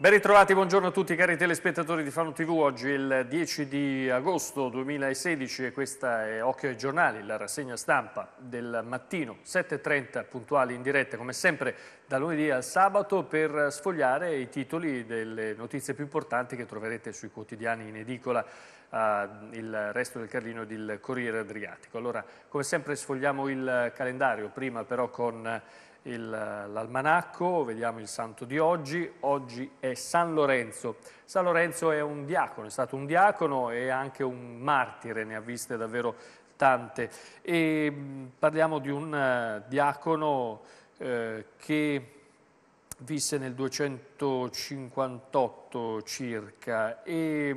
Ben ritrovati, buongiorno a tutti cari telespettatori di Fano TV, oggi è il 10 di agosto 2016 e questa è Occhio ai giornali, la rassegna stampa del mattino, 7.30 puntuali in diretta come sempre da lunedì al sabato per sfogliare i titoli delle notizie più importanti che troverete sui quotidiani in edicola Uh, il resto del Carlino ed il Corriere Adriatico. Allora, come sempre sfogliamo il calendario, prima però con l'almanacco, vediamo il santo di oggi, oggi è San Lorenzo. San Lorenzo è un diacono, è stato un diacono e anche un martire, ne ha viste davvero tante. E parliamo di un eh, diacono eh, che visse nel 258 circa e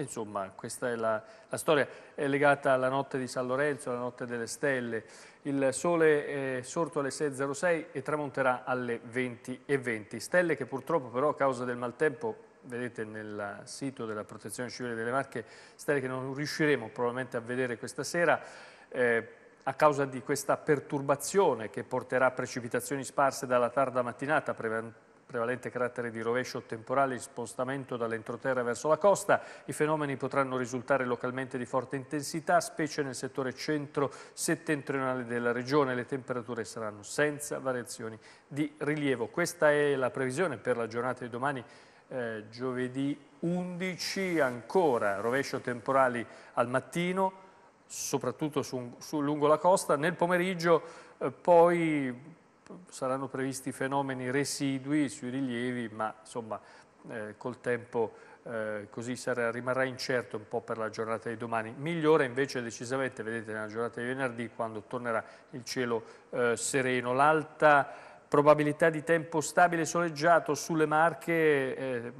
insomma, questa è la, la, storia, è legata alla notte di San Lorenzo, alla notte delle stelle. Il sole è sorto alle 6.06 e tramonterà alle 20.20. Stelle che purtroppo però a causa del maltempo, vedete nel sito della Protezione Civile delle Marche, stelle che non riusciremo probabilmente a vedere questa sera, eh, a causa di questa perturbazione che porterà precipitazioni sparse dalla tarda mattinata, prevalente carattere di rovescio temporale di spostamento dall'entroterra verso la costa. I fenomeni potranno risultare localmente di forte intensità, specie nel settore centro-settentrionale della regione. Le temperature saranno senza variazioni di rilievo. Questa è la previsione per la giornata di domani, eh, giovedì 11, ancora rovescio temporali al mattino, soprattutto su, su, lungo la costa. Nel pomeriggio eh, poi saranno previsti fenomeni residui sui rilievi, ma insomma eh, col tempo eh, così sarà, rimarrà incerto un po' per la giornata di domani. Migliora invece decisamente, vedete, nella giornata di venerdì quando tornerà il cielo eh, sereno. L'alta probabilità di tempo stabile soleggiato sulle Marche eh,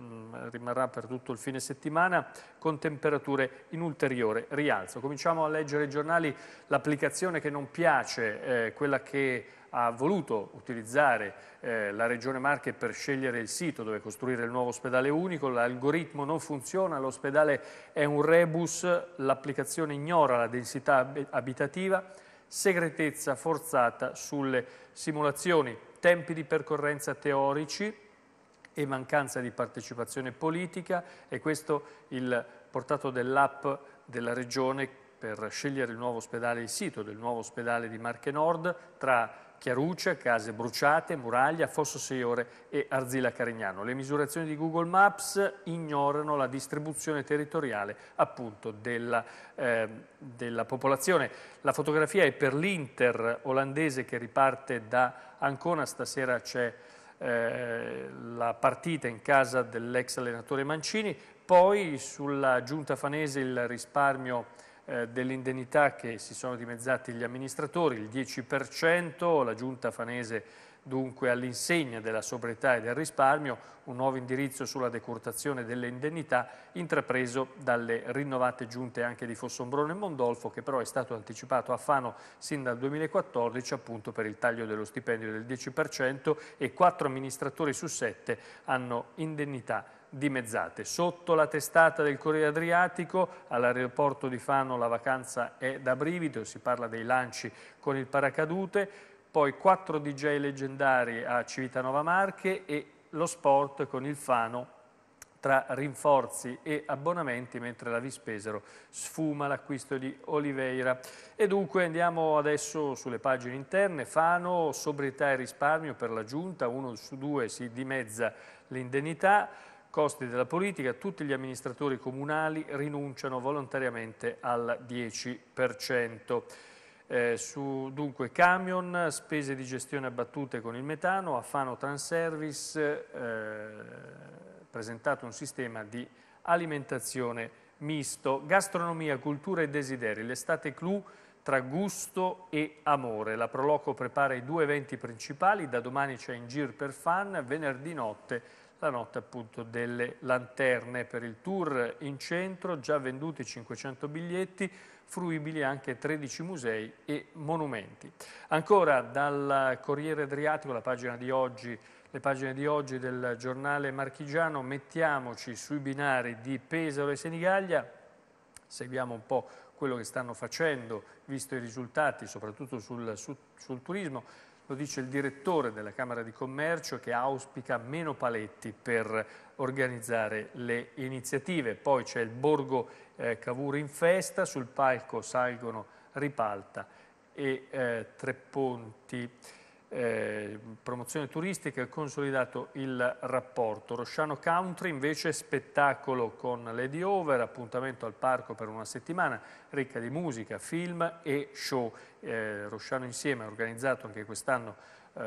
rimarrà per tutto il fine settimana con temperature in ulteriore rialzo. Cominciamo a leggere i giornali, l'applicazione che non piace, eh, quella che ha voluto utilizzare eh, la Regione Marche per scegliere il sito dove costruire il nuovo ospedale unico, l'algoritmo non funziona, l'ospedale è un rebus, l'applicazione ignora la densità abitativa, segretezza forzata sulle simulazioni tempi di percorrenza teorici e mancanza di partecipazione politica e questo il portato dell'app della Regione per scegliere il nuovo ospedale, il sito del nuovo ospedale di Marche Nord tra Chiaruccia, case bruciate, Muraglia, Fosso Seiore e Arzilla Carignano. Le misurazioni di Google Maps ignorano la distribuzione territoriale appunto della, eh, della popolazione. La fotografia è per l'Inter olandese che riparte da Ancona, stasera c'è eh, la partita in casa dell'ex allenatore Mancini, poi sulla giunta fanese il risparmio eh, dell'indennità che si sono dimezzati gli amministratori, il 10%, la giunta fanese dunque all'insegna della sobrietà e del risparmio, un nuovo indirizzo sulla decurtazione delle indennità intrapreso dalle rinnovate giunte anche di Fossombrone e Mondolfo, che però è stato anticipato a Fano sin dal 2014 appunto per il taglio dello stipendio del 10% e quattro amministratori su sette hanno indennità dimezzate. Sotto la testata del Corriere Adriatico, all'aeroporto di Fano la vacanza è da brivido, si parla dei lanci con il paracadute, poi quattro DJ leggendari a Civitanova Marche e lo sport con il Fano tra rinforzi e abbonamenti, mentre la Vispesero sfuma l'acquisto di Oliveira. E dunque andiamo adesso sulle pagine interne. Fano, sobrietà e risparmio per la Giunta, uno su due si dimezza l'indennità costi della politica, tutti gli amministratori comunali rinunciano volontariamente al 10%. Eh, su, dunque camion, spese di gestione abbattute con il metano, a Fano Transervice, eh, presentato un sistema di alimentazione misto, gastronomia, cultura e desideri, l'estate clou tra gusto e amore. La Proloco prepara i due eventi principali, da domani c'è in gir per fan, venerdì notte la notte appunto delle lanterne per il tour in centro, già venduti 500 biglietti, fruibili anche 13 musei e monumenti. Ancora dal Corriere Adriatico, la pagina di oggi, le pagine di oggi del giornale marchigiano, mettiamoci sui binari di Pesaro e Senigallia, seguiamo un po' quello che stanno facendo, visto i risultati, soprattutto sul, sul, sul turismo, lo dice il direttore della Camera di Commercio che auspica meno paletti per organizzare le iniziative. Poi c'è il Borgo eh, Cavour in festa, sul palco salgono Ripalta e eh, Ponti eh, promozione turistica e consolidato il rapporto. Rosciano Country invece spettacolo con Lady Over, appuntamento al parco per una settimana, ricca di musica, film e show. Eh, Rosciano Insieme ha organizzato anche quest'anno eh,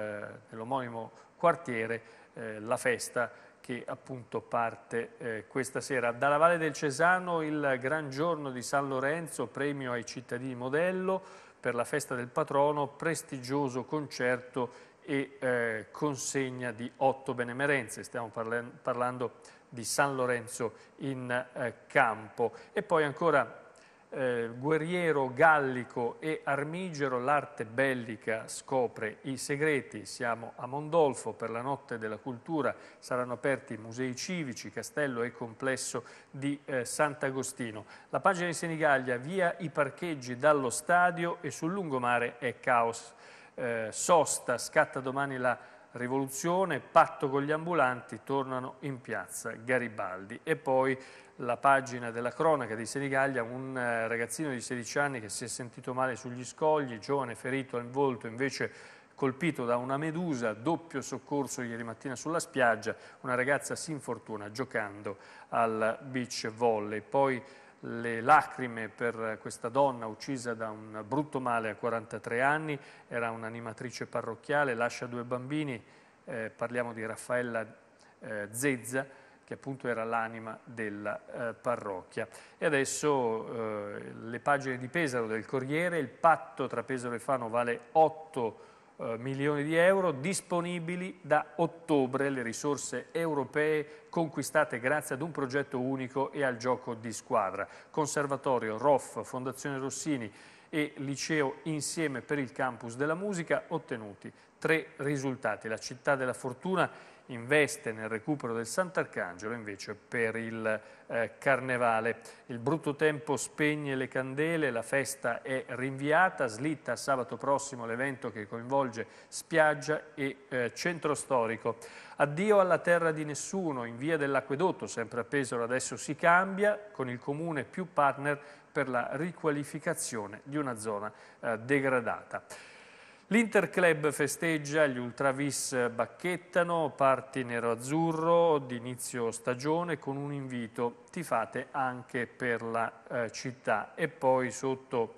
nell'omonimo quartiere eh, la festa che appunto parte eh, questa sera. Dalla Valle del Cesano il gran giorno di San Lorenzo, premio ai cittadini modello, per la festa del patrono prestigioso concerto e eh, consegna di otto benemerenze, stiamo parla parlando di San Lorenzo in eh, campo. E poi ancora eh, guerriero gallico e armigero, l'arte bellica scopre i segreti. Siamo a Mondolfo, per la notte della cultura saranno aperti i musei civici, castello e complesso di eh, Sant'Agostino. La pagina di Senigallia via i parcheggi dallo stadio e sul lungomare è caos. Eh, sosta, scatta domani la rivoluzione, patto con gli ambulanti, tornano in piazza Garibaldi. E poi la pagina della cronaca di Senigallia, un eh, ragazzino di 16 anni che si è sentito male sugli scogli, giovane ferito al volto, invece colpito da una medusa, doppio soccorso ieri mattina sulla spiaggia, una ragazza si infortuna giocando al beach volley. Poi le lacrime per questa donna uccisa da un brutto male a 43 anni, era un'animatrice parrocchiale, lascia due bambini, eh, parliamo di Raffaella eh, Zezza, che appunto era l'anima della eh, parrocchia. E adesso eh, le pagine di Pesaro del Corriere, il patto tra Pesaro e Fano vale 8 eh, milioni di euro disponibili da ottobre, le risorse europee conquistate grazie ad un progetto unico e al gioco di squadra. Conservatorio, ROF, Fondazione Rossini e Liceo Insieme per il Campus della Musica ottenuti tre risultati. La città della fortuna investe nel recupero del Sant'Arcangelo invece per il eh, Carnevale. Il brutto tempo spegne le candele, la festa è rinviata, slitta sabato prossimo l'evento che coinvolge spiaggia e eh, centro storico. Addio alla terra di nessuno, in via dell'acquedotto, sempre a Pesaro adesso si cambia, con il comune più partner per la riqualificazione di una zona eh, degradata. L'Interclub festeggia, gli Ultravis bacchettano, parti nero-azzurro d'inizio stagione con un invito, ti fate anche per la eh, città. E poi sotto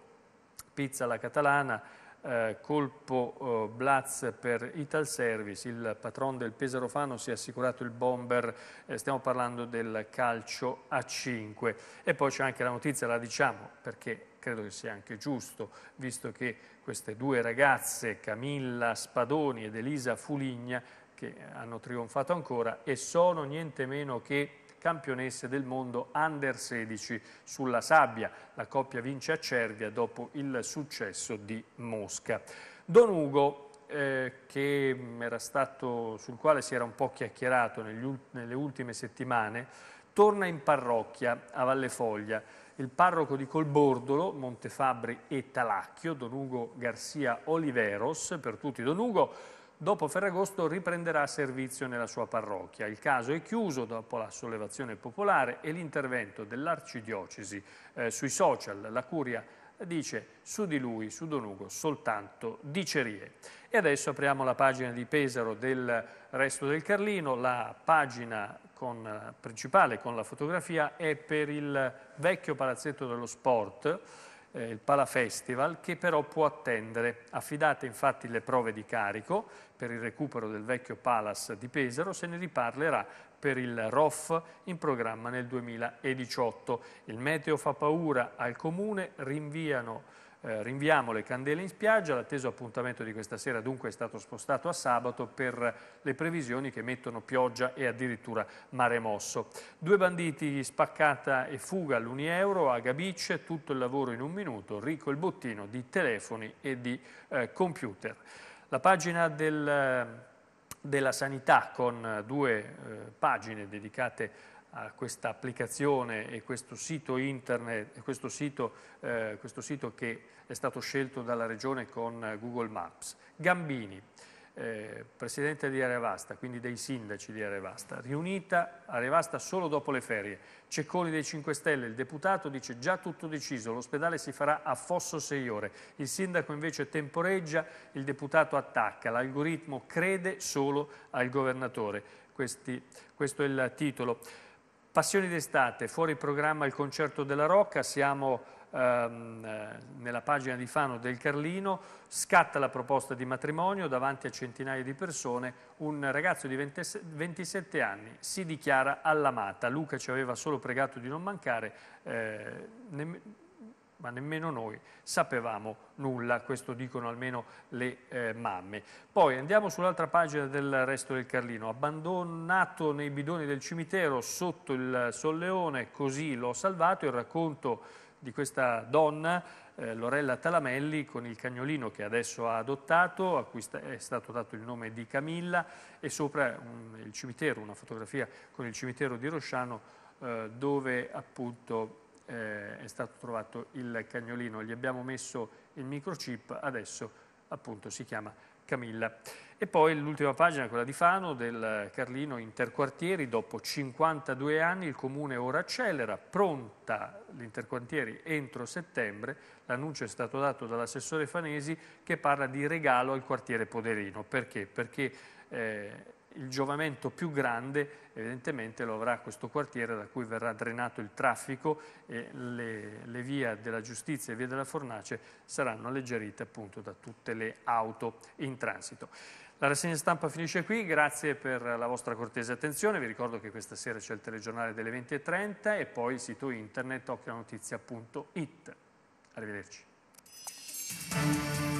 Pizza la Catalana, eh, colpo eh, Blaz per Service, il patron del Pesaro Fano si è assicurato il bomber, eh, stiamo parlando del calcio a 5. E poi c'è anche la notizia, la diciamo, perché credo che sia anche giusto, visto che queste due ragazze, Camilla Spadoni ed Elisa Fuligna, che hanno trionfato ancora e sono niente meno che campionesse del mondo under 16 sulla sabbia. La coppia vince a Cervia dopo il successo di Mosca. Don Ugo, eh, mm, stato, sul quale si era un po' chiacchierato negli, nelle ultime settimane, torna in parrocchia a Valle Foglia. Il parroco di Colbordolo, Montefabbri e Talacchio, Don Ugo Garcia Oliveros, per tutti Don Ugo, dopo Ferragosto riprenderà servizio nella sua parrocchia. Il caso è chiuso dopo la sollevazione popolare e l'intervento dell'arcidiocesi eh, sui social. La curia dice su di lui, su Don Ugo, soltanto dicerie. E adesso apriamo la pagina di Pesaro del resto del Carlino, la pagina con, eh, principale con la fotografia è per il vecchio palazzetto dello sport, eh, il Festival, che però può attendere. Affidate infatti le prove di carico per il recupero del vecchio Palas di Pesaro, se ne riparlerà per il ROF in programma nel 2018. Il meteo fa paura al Comune, rinviano eh, rinviamo le candele in spiaggia, l'atteso appuntamento di questa sera dunque è stato spostato a sabato per le previsioni che mettono pioggia e addirittura mare mosso. Due banditi, spaccata e fuga all'Unieuro, a Gabice, tutto il lavoro in un minuto, ricco il bottino di telefoni e di eh, computer. La pagina del, della sanità con due eh, pagine dedicate a questa applicazione e questo sito internet, questo sito, eh, questo sito che è stato scelto dalla Regione con Google Maps. Gambini, eh, Presidente di Arevasta, quindi dei sindaci di Arevasta, riunita Arevasta solo dopo le ferie. Cecconi dei 5 Stelle, il deputato dice già tutto deciso, l'ospedale si farà a Fosso 6 ore. Il sindaco invece temporeggia, il deputato attacca, l'algoritmo crede solo al governatore. Questi, questo è il titolo. Passioni d'estate, fuori programma il concerto della Rocca, siamo ehm, eh, nella pagina di Fano del Carlino, scatta la proposta di matrimonio davanti a centinaia di persone, un ragazzo di 20, 27 anni si dichiara all'amata, Luca ci aveva solo pregato di non mancare, eh, ma nemmeno noi sapevamo nulla, questo dicono almeno le eh, mamme. Poi andiamo sull'altra pagina del resto del Carlino, abbandonato nei bidoni del cimitero sotto il solleone, così l'ho salvato, il racconto di questa donna, eh, Lorella Talamelli, con il cagnolino che adesso ha adottato, a cui sta è stato dato il nome di Camilla, e sopra un, il cimitero, una fotografia con il cimitero di Rosciano, eh, dove appunto eh, è stato trovato il cagnolino. Gli abbiamo messo il microchip, adesso appunto si chiama Camilla. E poi l'ultima pagina, quella di Fano, del Carlino Interquartieri. Dopo 52 anni il Comune ora accelera, pronta l'Interquartieri entro settembre. L'annuncio è stato dato dall'assessore Fanesi che parla di regalo al quartiere Poderino. Perché? Perché eh, il giovamento più grande evidentemente lo avrà questo quartiere da cui verrà drenato il traffico e le, le vie della giustizia e via della fornace saranno alleggerite appunto da tutte le auto in transito. La rassegna stampa finisce qui, grazie per la vostra cortese attenzione, vi ricordo che questa sera c'è il telegiornale delle 20.30 e poi il sito internet occhianotizia.it. Arrivederci.